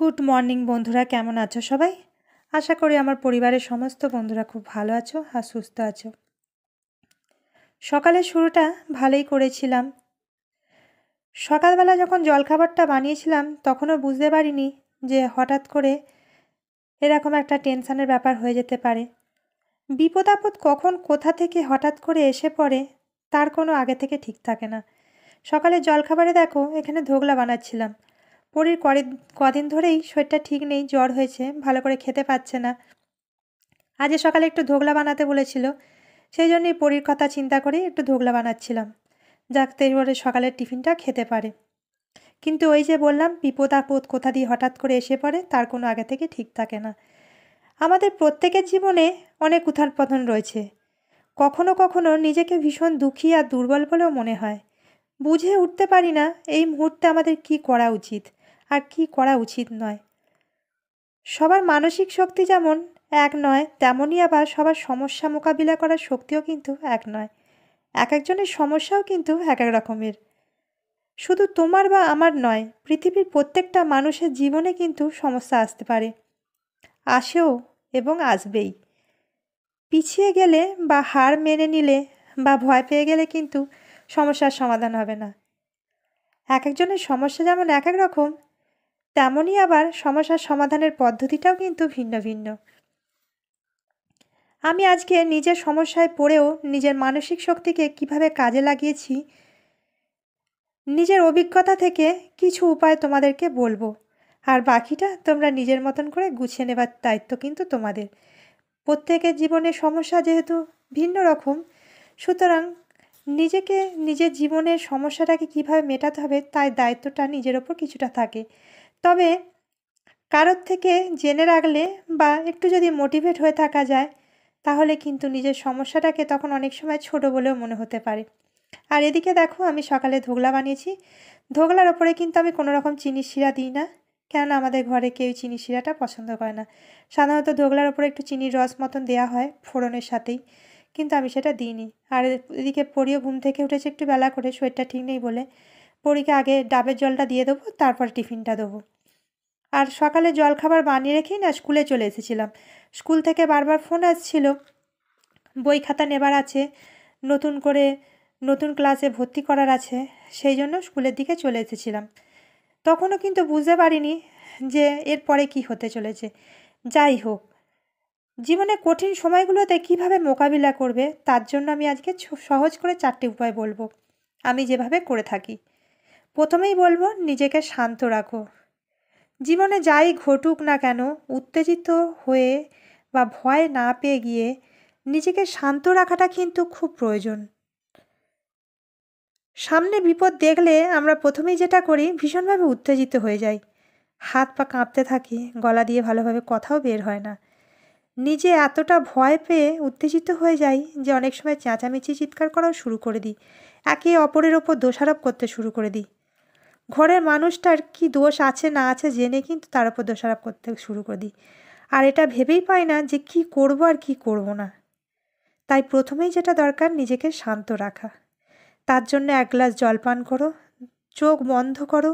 Good morning বন্ধুরা কেমন আছো সবাই আশা করি আমার পরিবারের সমস্ত বন্ধুরা খুব ভালো আছো আর সুস্থ আছো সকালের শুরুটা ভালোই করেছিলাম সকালবেলা যখন জলখাবারটা বানিয়েছিলাম তখনও বুঝতে পারিনি যে হঠাৎ করে এরকম একটা টেনশানের ব্যাপার হয়ে যেতে পারে বিপদ আপদ কখন কোথা থেকে হঠাৎ করে এসে পড়ে তার কোনো আগে থেকে ঠিক থাকে না সকালে জলখাবারে দেখো এখানে ধোগলা বানাচ্ছিলাম পরীর কদিন কদিন ধরেই শরীরটা ঠিক নেই জ্বর হয়েছে ভালো করে খেতে পাচ্ছে না আজ সকালে একটু ধোগলা বানাতে বলেছিল সেই জন্যই পরীর কথা চিন্তা করে একটু ধোগলা বানাচ্ছিলাম যাতে এবারে সকালের টিফিনটা খেতে পারে কিন্তু ওই যে বললাম বিপদ আপদ কোথা দিয়ে হঠাৎ করে এসে পড়ে তার কোনো আগে থেকে ঠিক থাকে না আমাদের প্রত্যেকের জীবনে অনেক উত্থান পথন রয়েছে কখনো কখনো নিজেকে ভীষণ দুঃখী আর দুর্বল বলেও মনে হয় বুঝে উঠতে পারি না এই মুহূর্তে আমাদের কি করা উচিত আর কি করা উচিত নয় সবার মানসিক শক্তি যেমন এক নয় তেমনই আবার সবার সমস্যা মোকাবিলা করার শক্তিও কিন্তু এক নয় এক একজনের সমস্যাও কিন্তু এক এক রকমের শুধু তোমার বা আমার নয় পৃথিবীর প্রত্যেকটা মানুষের জীবনে কিন্তু সমস্যা আসতে পারে আসেও এবং আসবেই পিছিয়ে গেলে বা হার মেনে নিলে বা ভয় পেয়ে গেলে কিন্তু সমস্যার সমাধান হবে না এক একজনের সমস্যা যেমন এক এক রকম তেমনই আবার সমস্যার সমাধানের পদ্ধতিটাও কিন্তু ভিন্ন ভিন্ন আমি আজকে নিজের সমস্যায় পড়েও নিজের মানসিক শক্তিকে কিভাবে কাজে লাগিয়েছি নিজের অভিজ্ঞতা থেকে কিছু উপায় তোমাদেরকে বলবো আর বাকিটা তোমরা নিজের মতন করে গুছিয়ে নেবার দায়িত্ব কিন্তু তোমাদের প্রত্যেকের জীবনের সমস্যা যেহেতু ভিন্ন রকম সুতরাং নিজেকে নিজের জীবনের সমস্যাটাকে কিভাবে মেটাতে হবে তাই দায়িত্বটা নিজের ওপর কিছুটা থাকে তবে কারোর থেকে জেনে রাখলে বা একটু যদি মোটিভেট হয়ে থাকা যায় তাহলে কিন্তু নিজের সমস্যাটাকে তখন অনেক সময় ছোট বলেও মনে হতে পারে আর এদিকে দেখো আমি সকালে ধোগলা বানিয়েছি ধোগলার ওপরে কিন্তু আমি কোনো রকম চিনি শিরা দিই না কেননা আমাদের ঘরে কেউ চিনি শিরাটা পছন্দ করে না সাধারণত ধোগলার ওপরে একটু চিনির রস মতন দেওয়া হয় ফোড়নের সাথেই কিন্তু আমি সেটা দিইনি আর এদিকে পড়িয়ে ঘুম থেকে উঠেছে একটু বেলা করে শরীরটা ঠিক নেই বলে পরীকে আগে ডাবের জলটা দিয়ে দেবো তারপর টিফিনটা দেবো আর সকালে জলখাবার বানিয়ে রেখেই না স্কুলে চলে এসেছিলাম স্কুল থেকে বারবার ফোন আসছিল বই খাতা নেবার আছে নতুন করে নতুন ক্লাসে ভর্তি করার আছে সেই জন্য স্কুলের দিকে চলে এসেছিলাম তখনও কিন্তু বুঝতে পারিনি যে এরপরে কি হতে চলেছে যাই হোক জীবনে কঠিন সময়গুলোতে কিভাবে মোকাবিলা করবে তার জন্য আমি আজকে সহজ করে চারটি উপায় বলবো আমি যেভাবে করে থাকি প্রথমেই বলবো নিজেকে শান্ত রাখো জীবনে যাই ঘটুক না কেন উত্তেজিত হয়ে বা ভয় না পেয়ে গিয়ে নিজেকে শান্ত রাখাটা কিন্তু খুব প্রয়োজন সামনে বিপদ দেখলে আমরা প্রথমেই যেটা করি ভীষণভাবে উত্তেজিত হয়ে যাই হাত পা কাঁপতে থাকি গলা দিয়ে ভালোভাবে কথাও বের হয় না নিজে এতটা ভয় পেয়ে উত্তেজিত হয়ে যাই যে অনেক সময় চেঁচামেচি চিৎকার করাও শুরু করে দিই একে অপরের ওপর দোষারোপ করতে শুরু করে দিই ঘরের মানুষটার কি দোষ আছে না আছে জেনে কিন্তু তার উপর দোষারোপ করতে শুরু করে দিই আর এটা ভেবেই পাই না যে কি করব আর কি করব না তাই প্রথমেই যেটা দরকার নিজেকে শান্ত রাখা তার জন্য এক গ্লাস জল পান করো চোখ বন্ধ করো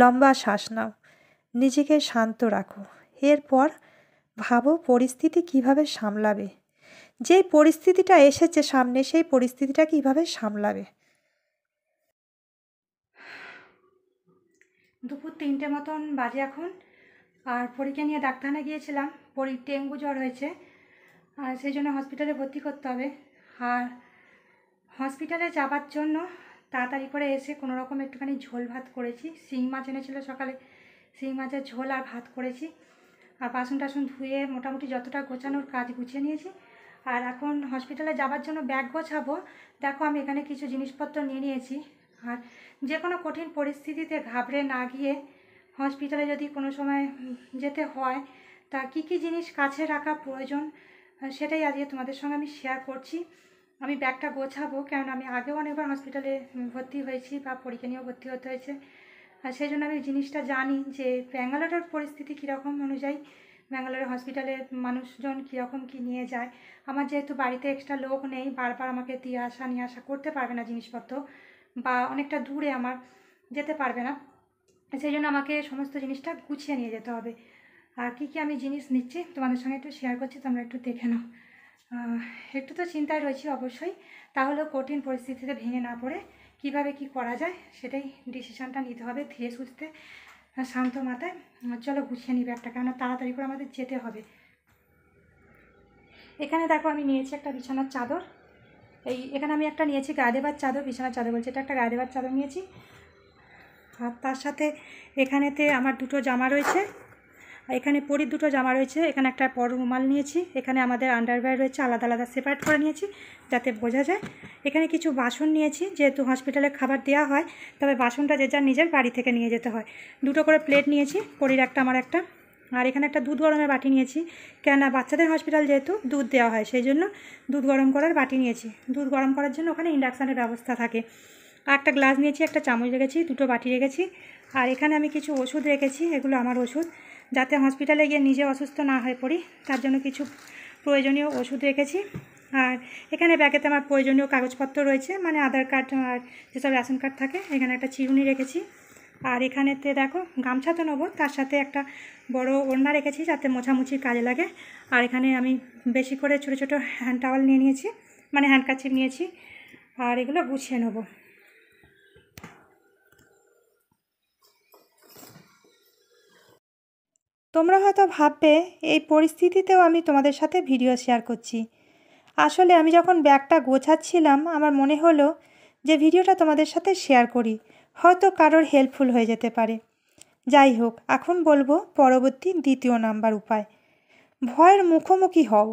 লম্বা শ্বাস নাও নিজেকে শান্ত রাখো এরপর ভাবো পরিস্থিতি কিভাবে সামলাবে যে পরিস্থিতিটা এসেছে সামনে সেই পরিস্থিতিটা কিভাবে সামলাবে দুপুর তিনটে মতন বাজে এখন আর পরীকে নিয়ে ডাক্তারখানা গিয়েছিলাম পরী ডেঙ্গু জ্বর হয়েছে আর সেই জন্য হসপিটালে ভর্তি করতে হবে আর হসপিটালে যাবার জন্য তাড়াতাড়ি করে এসে কোনো রকম একটুখানি ঝোল ভাত করেছি শিং মাছ এনেছিল সকালে শিং মাছের ঝোল আর ভাত করেছি আর বাসন টাসন ধুয়ে মোটামুটি যতটা গোছানোর কাজ গুছিয়ে নিয়েছি আর এখন হসপিটালে যাবার জন্য ব্যাগ গোছাবো দেখো আমি এখানে কিছু জিনিসপত্র নিয়ে নিয়েছি আর যে কোনো কঠিন পরিস্থিতিতে ঘাবড়ে না গিয়ে হসপিটালে যদি কোনো সময় যেতে হয় তা কী কী জিনিস কাছে রাখা প্রয়োজন সেটাই আজকে তোমাদের সঙ্গে আমি শেয়ার করছি আমি ব্যাগটা গোছাবো কারণ আমি আগেও অনেকবার হসপিটালে ভর্তি হয়েছি বা পরীক্ষা নিয়েও ভর্তি হতে হয়েছে আর সেই জন্য আমি জিনিসটা জানি যে ব্যাঙ্গালোরের পরিস্থিতি কীরকম অনুযায়ী ব্যাঙ্গালোরের হসপিটালে মানুষজন কীরকম কী নিয়ে যায় আমার যেহেতু বাড়িতে এক্সট্রা লোক নেই বারবার আমাকে দিয়ে আসা নিয়ে আসা করতে পারবে না জিনিসপত্র বা অনেকটা দূরে আমার যেতে পারবে না সেই জন্য আমাকে সমস্ত জিনিসটা গুছিয়ে নিয়ে যেতে হবে আর কী কী আমি জিনিস নিচ্ছি তোমাদের সঙ্গে একটু শেয়ার করছি তোমরা একটু দেখে নাও একটু তো চিন্তায় রয়েছি অবশ্যই তাহলেও কঠিন পরিস্থিতিতে ভেঙে না পড়ে কিভাবে কি করা যায় সেটাই ডিসিশানটা নিতে হবে ধীরে সুস্থে শান্ত মাথায় চলো গুছিয়ে নিবে একটা কেননা তাড়াতাড়ি করে আমাদের যেতে হবে এখানে দেখো আমি নিয়েছি একটা বিছানার চাদর এই এখানে আমি একটা নিয়েছি গায়ে দেবার চাদর বিছানার চাদর বলছি এটা একটা গায়ে দেবার চাদর নিয়েছি আর তার সাথে এখানেতে আমার দুটো জামা রয়েছে এখানে পরির দুটো জামা রয়েছে এখানে একটা বড় রুমাল নিয়েছি এখানে আমাদের আন্ডারওয়্যার রয়েছে আলাদা আলাদা সেপারেট করে নিয়েছি যাতে বোঝা যায় এখানে কিছু বাসন নিয়েছি যেহেতু হসপিটালে খাবার দেওয়া হয় তবে বাসনটা যে যার নিজের বাড়ি থেকে নিয়ে যেতে হয় দুটো করে প্লেট নিয়েছি পরির একটা আমার একটা আর এখানে একটা দুধ গরমের বাটি নিয়েছি কেননা বাচ্চাদের হসপিটাল যেহেতু দুধ দেওয়া হয় সেই জন্য দুধ গরম করার বাটি নিয়েছি দুধ গরম করার জন্য ওখানে ইন্ডাকশানের ব্যবস্থা থাকে আর একটা গ্লাস নিয়েছি একটা চামচ রেখেছি দুটো বাটি রেখেছি আর এখানে আমি কিছু ওষুধ রেখেছি এগুলো আমার ওষুধ যাতে হসপিটালে গিয়ে নিজে অসুস্থ না হয়ে পড়ি তার জন্য কিছু প্রয়োজনীয় ওষুধ রেখেছি আর এখানে ব্যাগেতে আমার প্রয়োজনীয় কাগজপত্র রয়েছে মানে আধার কার্ড আর যেসব রেশন কার্ড থাকে এখানে একটা চিরুনি রেখেছি আর এখানেতে দেখো গামছা তো নেবো তার সাথে একটা বড় ওড়না রেখেছি যাতে মোছামুছি কাজে লাগে আর এখানে আমি বেশি করে ছোট ছোট হ্যান্ড টাওয়াল নিয়ে নিয়েছি মানে হ্যান্ড কাচিপ নিয়েছি আর এগুলো গুছিয়ে নেব তোমরা হয়তো ভাববে এই পরিস্থিতিতেও আমি তোমাদের সাথে ভিডিও শেয়ার করছি আসলে আমি যখন ব্যাগটা গোছাচ্ছিলাম আমার মনে হলো যে ভিডিওটা তোমাদের সাথে শেয়ার করি হয়তো কারোর হেল্পফুল হয়ে যেতে পারে যাই হোক এখন বলবো পরবর্তী দ্বিতীয় নাম্বার উপায় ভয়ের মুখোমুখি হও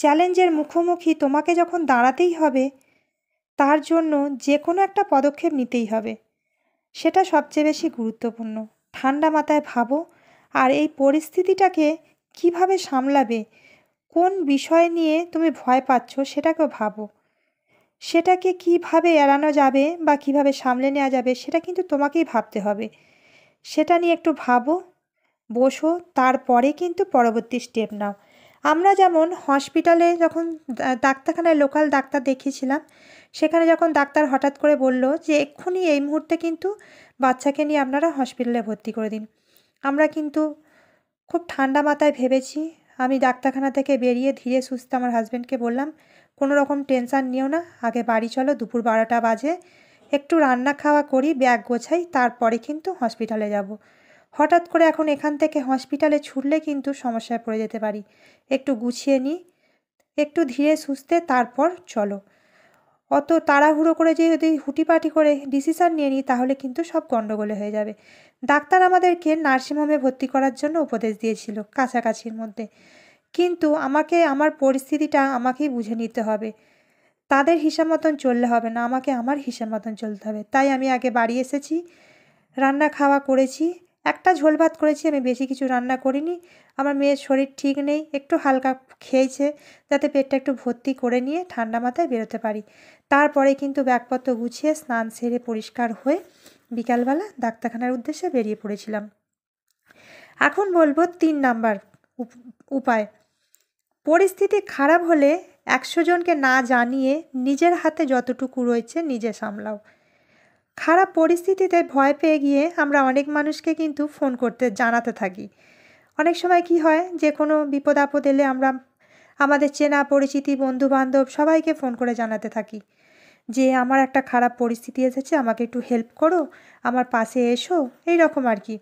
চ্যালেঞ্জের মুখোমুখি তোমাকে যখন দাঁড়াতেই হবে তার জন্য যে কোনো একটা পদক্ষেপ নিতেই হবে সেটা সবচেয়ে বেশি গুরুত্বপূর্ণ ঠান্ডা মাথায় ভাবো আর এই পরিস্থিতিটাকে কিভাবে সামলাবে কোন বিষয় নিয়ে তুমি ভয় পাচ্ছ সেটাকেও ভাবো সেটাকে কিভাবে এড়ানো যাবে বা কিভাবে সামলে নেওয়া যাবে সেটা কিন্তু তোমাকেই ভাবতে হবে সেটা নিয়ে একটু ভাবো বসো তারপরে কিন্তু পরবর্তী স্টেপ নাও আমরা যেমন হসপিটালে যখন ডাক্তারখানায় লোকাল ডাক্তার দেখিয়েছিলাম সেখানে যখন ডাক্তার হঠাৎ করে বলল যে এক্ষুনি এই মুহূর্তে কিন্তু বাচ্চাকে নিয়ে আপনারা হসপিটালে ভর্তি করে দিন আমরা কিন্তু খুব ঠান্ডা মাথায় ভেবেছি আমি ডাক্তারখানা থেকে বেরিয়ে ধীরে সুস্থ আমার হাজব্যান্ডকে বললাম কোনো রকম টেনশান নিও না আগে বাড়ি চলো দুপুর বারোটা বাজে একটু রান্না খাওয়া করি ব্যাগ গোছাই তারপরে কিন্তু হসপিটালে যাব। হঠাৎ করে এখন এখান থেকে হসপিটালে ছুটলে কিন্তু সমস্যায় পড়ে যেতে পারি একটু গুছিয়ে নিই একটু ধীরে সুস্থে তারপর চলো অত তাড়াহুড়ো করে যে যদি হুটিপাটি করে ডিসিশান নিয়ে নিই তাহলে কিন্তু সব গণ্ডগোলে হয়ে যাবে ডাক্তার আমাদেরকে নার্সিংহোমে ভর্তি করার জন্য উপদেশ দিয়েছিল কাছাকাছির মধ্যে কিন্তু আমাকে আমার পরিস্থিতিটা আমাকেই বুঝে নিতে হবে তাদের হিসাব মতন চললে হবে না আমাকে আমার হিসাব মতন চলতে হবে তাই আমি আগে বাড়ি এসেছি রান্না খাওয়া করেছি একটা ঝোল ভাত করেছি আমি বেশি কিছু রান্না করিনি আমার মেয়ের শরীর ঠিক নেই একটু হালকা খেয়েছে যাতে পেটটা একটু ভর্তি করে নিয়ে ঠান্ডা মাথায় বেরোতে পারি তারপরে কিন্তু ব্যাগপত্র গুছিয়ে স্নান সেরে পরিষ্কার হয়ে বিকালবেলা ডাক্তারখানার উদ্দেশ্যে বেরিয়ে পড়েছিলাম এখন বলবো তিন নাম্বার উপায় পরিস্থিতি খারাপ হলে একশো জনকে না জানিয়ে নিজের হাতে যতটুকু রয়েছে নিজে সামলাও খারাপ পরিস্থিতিতে ভয় পেয়ে গিয়ে আমরা অনেক মানুষকে কিন্তু ফোন করতে জানাতে থাকি অনেক সময় কি হয় যে কোনো বিপদ আপদ এলে আমরা আমাদের চেনা পরিচিতি বন্ধু বান্ধব সবাইকে ফোন করে জানাতে থাকি যে আমার একটা খারাপ পরিস্থিতি এসেছে আমাকে একটু হেল্প করো আমার পাশে এসো এই রকম আর কি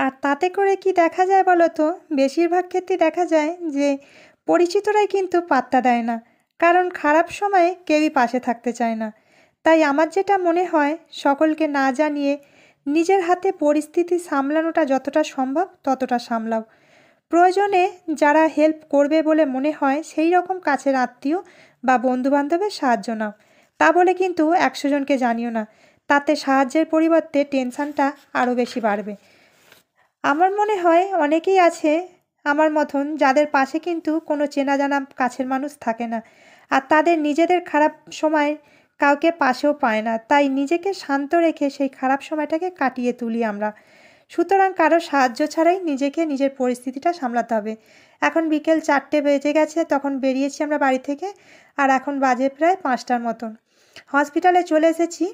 আর তাতে করে কি দেখা যায় বলো তো বেশিরভাগ ক্ষেত্রে দেখা যায় যে পরিচিতরাই কিন্তু পাত্তা দেয় না কারণ খারাপ সময়ে কেউই পাশে থাকতে চায় না তাই আমার যেটা মনে হয় সকলকে না জানিয়ে নিজের হাতে পরিস্থিতি সামলানোটা যতটা সম্ভব ততটা সামলাও প্রয়োজনে যারা হেল্প করবে বলে মনে হয় সেই রকম কাছের আত্মীয় বা বন্ধুবান্ধবের সাহায্য নাও তা বলে কিন্তু একশো জনকে জানিও না তাতে সাহায্যের পরিবর্তে টেনশানটা আরও বেশি বাড়বে আমার মনে হয় অনেকেই আছে আমার মতন যাদের পাশে কিন্তু কোনো চেনা জানা কাছের মানুষ থাকে না আর তাদের নিজেদের খারাপ সময় কাউকে পাশেও পায় না তাই নিজেকে শান্ত রেখে সেই খারাপ সময়টাকে কাটিয়ে তুলি আমরা সুতরাং কারো সাহায্য ছাড়াই নিজেকে নিজের পরিস্থিতিটা সামলাতে হবে এখন বিকেল চারটে বেজে গেছে তখন বেরিয়েছি আমরা বাড়ি থেকে আর এখন বাজে প্রায় পাঁচটার মতন হসপিটালে চলে এসেছি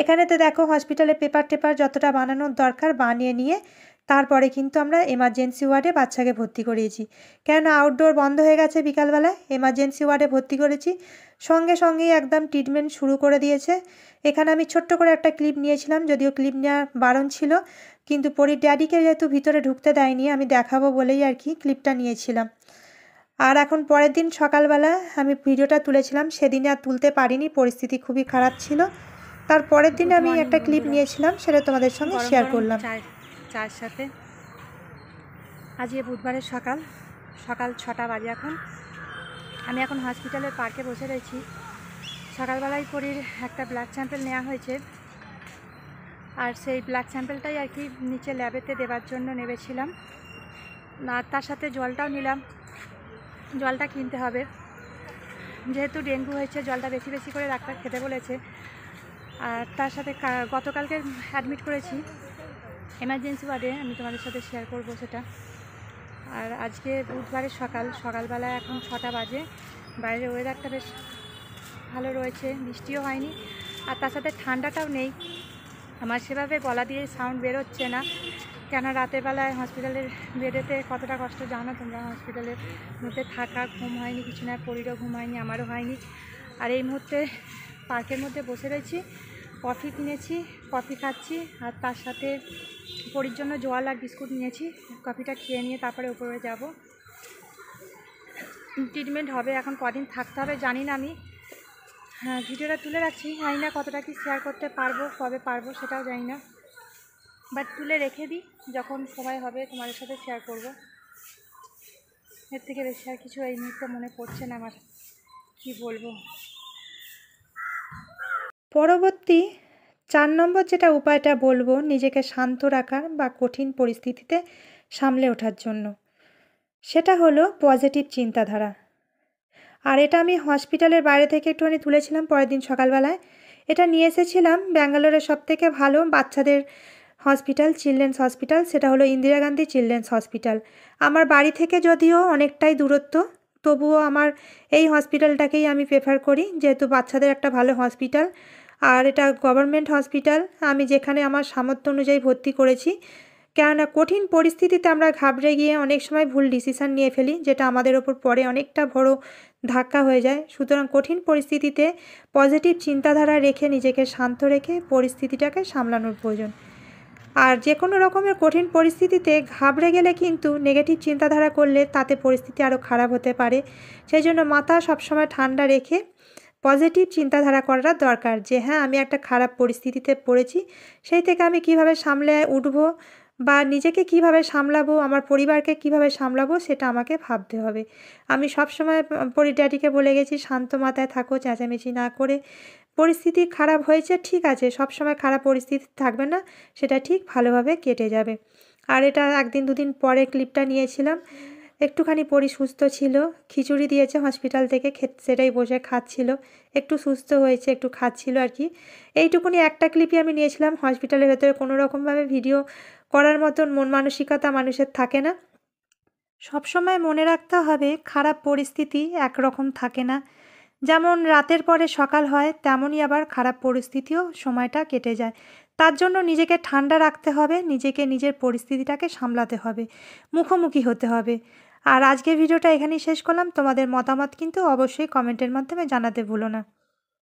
এখানে তো দেখো হসপিটালে পেপার টেপার যতটা বানানোর দরকার বানিয়ে নিয়ে তারপরে কিন্তু আমরা এমার্জেন্সি ওয়ার্ডে বাচ্চাকে ভর্তি করিয়েছি কেন আউটডোর বন্ধ হয়ে গেছে বিকালবেলা এমার্জেন্সি ওয়ার্ডে ভর্তি করেছি সঙ্গে সঙ্গেই একদম ট্রিটমেন্ট শুরু করে দিয়েছে এখানে আমি ছোট্ট করে একটা ক্লিপ নিয়েছিলাম যদিও ক্লিপ নেওয়ার বারণ ছিল কিন্তু পরীর ড্যাডিকে যেহেতু ভিতরে ঢুকতে দেয়নি আমি দেখাবো বলেই আর কি ক্লিপটা নিয়েছিলাম আর এখন পরের দিন সকালবেলা আমি ভিডিওটা তুলেছিলাম সেদিনে আর তুলতে পারিনি পরিস্থিতি খুবই খারাপ ছিল তার পরের দিন আমি একটা ক্লিপ নিয়েছিলাম সেটা তোমাদের সঙ্গে শেয়ার করলাম চায়ের সাথে আজকে বুধবারের সকাল সকাল ছটা বাজে এখন আমি এখন হসপিটালের পার্কে বসে রয়েছি সকালবেলায় পরির একটা ব্লাড স্যাম্পেল নেওয়া হয়েছে আর সেই ব্লাড স্যাম্পেলটাই আর কি নিচে ল্যাবেতে দেবার জন্য নেবেছিলাম আর তার সাথে জলটাও নিলাম জলটা কিনতে হবে যেহেতু ডেঙ্গু হয়েছে জলটা বেশি বেশি করে ডাক্তার খেতে বলেছে আর তার সাথে গতকালকে অ্যাডমিট করেছি এমার্জেন্সি ওয়ার্ডে আমি তোমাদের সাথে শেয়ার করব সেটা আর আজকে বুধবারের সকাল সকালবেলা এখন ছটা বাজে বাইরের ওয়েদারটা বেশ ভালো রয়েছে বৃষ্টিও হয়নি আর তার সাথে ঠান্ডাটাও নেই আমার সেভাবে গলা দিয়ে সাউন্ড বেরোচ্ছে না কেন রাতের বেলায় হসপিটালের বেডেতে কতটা কষ্ট জানো তোমরা হসপিটালের মধ্যে থাকা ঘুম হয়নি কিছু না পরিরও ঘুম হয়নি আমারও হয়নি আর এই মুহূর্তে পার্কের মধ্যে বসে রয়েছি কফি কিনেছি কফি খাচ্ছি আর তার সাথে পরির জন্য জল আর বিস্কুট নিয়েছি কফিটা খেয়ে নিয়ে তারপরে উপরে যাব ট্রিটমেন্ট হবে এখন কদিন থাকতে হবে জানি না আমি হ্যাঁ ভিডিওটা তুলে রাখছি জানি না কতটা কি শেয়ার করতে পারবো কবে পারবো সেটাও জানি না বাট তুলে রেখে দিই যখন সময় হবে তোমাদের সাথে শেয়ার করব এর থেকে বেশি আর কিছু এই মুহূর্তে মনে পড়ছে না আমার কি বলবো পরবর্তী চার নম্বর যেটা উপায়টা বলবো নিজেকে শান্ত রাখার বা কঠিন পরিস্থিতিতে সামলে ওঠার জন্য সেটা হলো পজিটিভ চিন্তাধারা আর এটা আমি হসপিটালের বাইরে থেকে একটুখানি তুলেছিলাম পরের দিন সকালবেলায় এটা নিয়ে এসেছিলাম ব্যাঙ্গালোরের সবথেকে ভালো বাচ্চাদের হসপিটাল চিলড্রেন্স হসপিটাল সেটা হলো ইন্দিরা গান্ধী চিলড্রেন্স হসপিটাল আমার বাড়ি থেকে যদিও অনেকটাই দূরত্ব তবুও আমার এই হসপিটালটাকেই আমি প্রেফার করি যেহেতু বাচ্চাদের একটা ভালো হসপিটাল আর এটা গভর্নমেন্ট হসপিটাল আমি যেখানে আমার সামর্থ্য অনুযায়ী ভর্তি করেছি কেননা কঠিন পরিস্থিতিতে আমরা ঘাবড়ে গিয়ে অনেক সময় ভুল ডিসিশান নিয়ে ফেলি যেটা আমাদের ওপর পরে অনেকটা বড় ধাক্কা হয়ে যায় সুতরাং কঠিন পরিস্থিতিতে পজিটিভ চিন্তাধারা রেখে নিজেকে শান্ত রেখে পরিস্থিতিটাকে সামলানোর প্রয়োজন আর যে কোনো রকমের কঠিন পরিস্থিতিতে ঘাবড়ে গেলে কিন্তু নেগেটিভ চিন্তাধারা করলে তাতে পরিস্থিতি আরও খারাপ হতে পারে সেই জন্য মাথা সবসময় ঠান্ডা রেখে পজিটিভ চিন্তাধারা করাটা দরকার যে হ্যাঁ আমি একটা খারাপ পরিস্থিতিতে পড়েছি সেই থেকে আমি কিভাবে সামলে উঠব বা নিজেকে কিভাবে সামলাবো আমার পরিবারকে কিভাবে সামলাবো সেটা আমাকে ভাবতে হবে আমি সবসময় ড্যাডিকে বলে গেছি শান্ত মাথায় থাকো চেঁচামেচি না করে পরিস্থিতি খারাপ হয়েছে ঠিক আছে সবসময় খারাপ পরিস্থিতি থাকবে না সেটা ঠিক ভালোভাবে কেটে যাবে আর এটা একদিন দুদিন পরে ক্লিপটা নিয়েছিলাম একটুখানি পরি সুস্থ ছিল খিচুড়ি দিয়েছে হসপিটাল থেকে খেত সেটাই বসে খাচ্ছিল একটু সুস্থ হয়েছে একটু খাচ্ছিল আর কি এইটুকুনি একটা ক্লিপই আমি নিয়েছিলাম হসপিটালের ভেতরে কোনো রকমভাবে ভিডিও করার মতন মন মানসিকতা মানুষের থাকে না সবসময় মনে রাখতে হবে খারাপ পরিস্থিতি একরকম থাকে না যেমন রাতের পরে সকাল হয় তেমনই আবার খারাপ পরিস্থিতিও সময়টা কেটে যায় তার জন্য নিজেকে ঠান্ডা রাখতে হবে নিজেকে নিজের পরিস্থিতিটাকে সামলাতে হবে মুখোমুখি হতে হবে আর আজকের ভিডিওটা এখানেই শেষ করলাম তোমাদের মতামত কিন্তু অবশ্যই কমেন্টের মাধ্যমে জানাতে ভুলো না